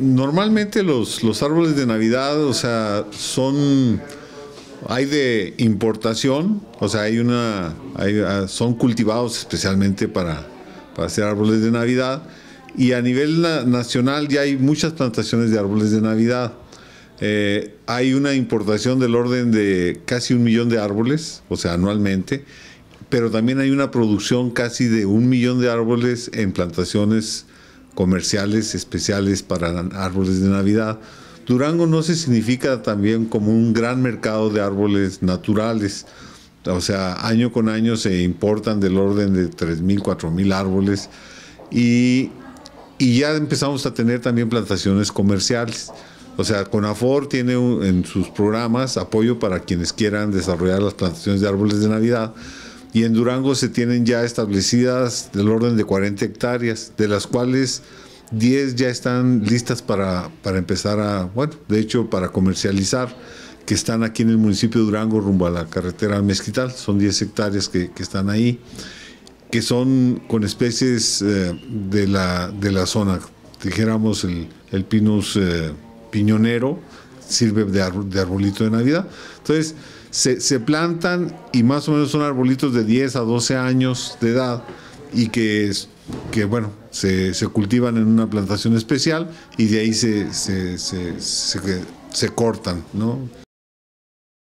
normalmente los, árboles de Navidad, o sea, son hay de importación, o sea, hay una, ah, son cultivados especialmente para, para hacer árboles de Navidad y a nivel nacional ya hay muchas plantaciones de árboles de Navidad. Eh, hay una importación del orden de casi un millón de árboles, o sea, anualmente, pero también hay una producción casi de un millón de árboles en plantaciones comerciales especiales para árboles de Navidad. Durango no se significa también como un gran mercado de árboles naturales. O sea, año con año se importan del orden de 3.000, 4.000 árboles. Y, ya empezamos a tener también plantaciones comerciales. O sea, Conafor tiene en sus programas apoyo para quienes quieran desarrollar las plantaciones de árboles de Navidad y en Durango se tienen ya establecidas del orden de 40 hectáreas, de las cuales 10 ya están listas para, empezar a, bueno, de hecho para comercializar, que están aquí en el municipio de Durango rumbo a la carretera Mezquital, son 10 hectáreas que, están ahí, que son con especies eh, de, la, zona, dijéramos el, pinus eh, piñonero, sirve de, arbolito de Navidad. Entonces, se, se, plantan y más o menos son arbolitos de 10 a 12 años de edad y que, es que bueno, se, se cultivan en una plantación especial y de ahí se, se cortan, ¿no?